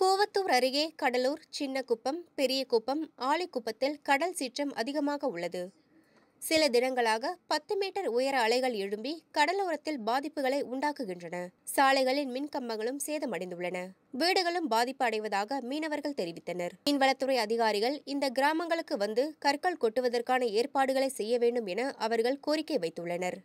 கோவத்தூர் அருகே கடலூர் சின்னக்குப்பம் பெரியகுப்பம் ஆலிக்குப்பத்தில் கடல் சீற்றம் அதிகமாக உள்ளது சில தினங்களாக பத்து மீட்டர் உயர அலைகள் எழும்பி கடலோரத்தில் பாதிப்புகளை உண்டாக்குகின்றன சாலைகளின் மின்கம்பங்களும் சேதமடைந்துள்ளன வீடுகளும் பாதிப்பு அடைவதாக மீனவர்கள் தெரிவித்தனர் மீன்வளத்துறை அதிகாரிகள் இந்த கிராமங்களுக்கு வந்து கற்கள் கொட்டுவதற்கான ஏற்பாடுகளை செய்ய வேண்டும் என அவர்கள் கோரிக்கை வைத்துள்ளனர்